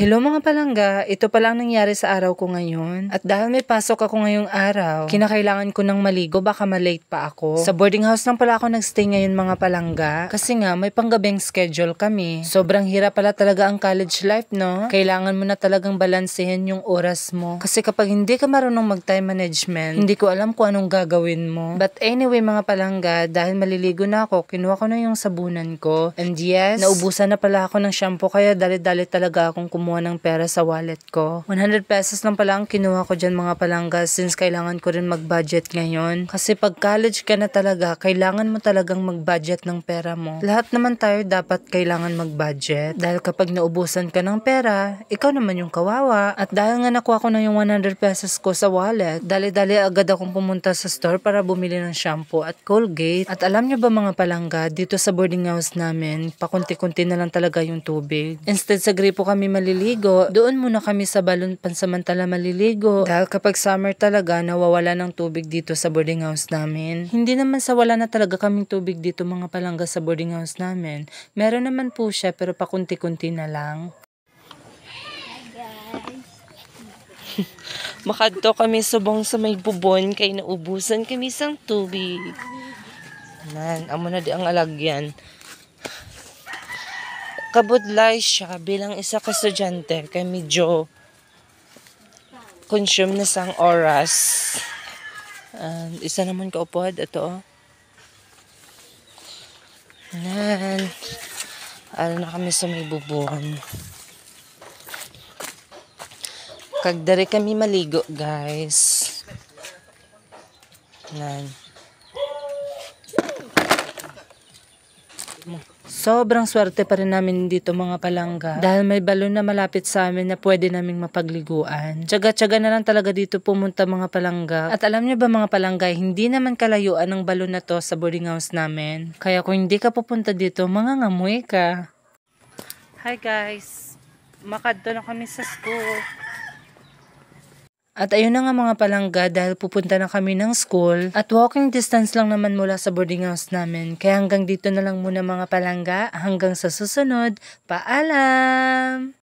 Hello mga palangga, ito pala ang nangyari sa araw ko ngayon. At dahil may pasok ako ngayong araw, kinakailangan ko ng maligo, baka malate pa ako. Sa boarding house lang pala ako nagstay ngayon mga palangga, kasi nga may panggabing schedule kami. Sobrang hirap pala talaga ang college life, no? Kailangan mo na talagang balansehin yung oras mo. Kasi kapag hindi ka marunong mag-time management, hindi ko alam kung anong gagawin mo. But anyway mga palangga, dahil maliligo na ako, kinuha ko na yung sabunan ko. And yes, naubusan na pala ako ng shampoo kaya dali-dali talaga akong kumuha kumuha ng pera sa wallet ko. 100 pesos lang pala ang kinuha ko dyan mga palangga since kailangan ko rin mag-budget ngayon. Kasi pag college ka na talaga, kailangan mo talagang mag-budget ng pera mo. Lahat naman tayo dapat kailangan mag-budget. Dahil kapag naubusan ka ng pera, ikaw naman yung kawawa. At dahil nga nakuha ko na yung 100 pesos ko sa wallet, dali-dali agad akong pumunta sa store para bumili ng shampoo at Colgate. At alam nyo ba mga palangga, dito sa boarding house namin, pakunti-kunti na lang talaga yung tubig. Instead sa gripo kami maliliit maliligo, doon muna kami sa balon pansamantala maliligo. Dahil kapag summer talaga, nawawala ng tubig dito sa boarding house namin. Hindi naman sa wala na talaga kaming tubig dito mga palangga sa boarding house namin. Meron naman po siya pero pakunti-kunti na lang. Makadto kami subong sa may bubon kay naubusan kami sang tubig. Nan, amo na di ang alagyan kabudlay siya bilang isa ka estudyante kay medyo consume na sang oras. Um, isa naman ka upod ito. Nan. Ano na kami sa may bubong. Kagdari kami maligo, guys. Nan. Mo. Sobrang swerte pa rin namin dito mga palangga dahil may balon na malapit sa amin na pwede naming mapagliguan. Tsaga-tsaga na lang talaga dito pumunta mga palangga. At alam nyo ba mga palangga, hindi naman kalayuan ng balon na to sa boarding house namin. Kaya kung hindi ka pupunta dito, mga ngamoy ka. Hi guys! Makadto na kami sa school. At ayun na nga mga palangga dahil pupunta na kami ng school at walking distance lang naman mula sa boarding house namin. Kaya hanggang dito na lang muna mga palangga. Hanggang sa susunod. Paalam!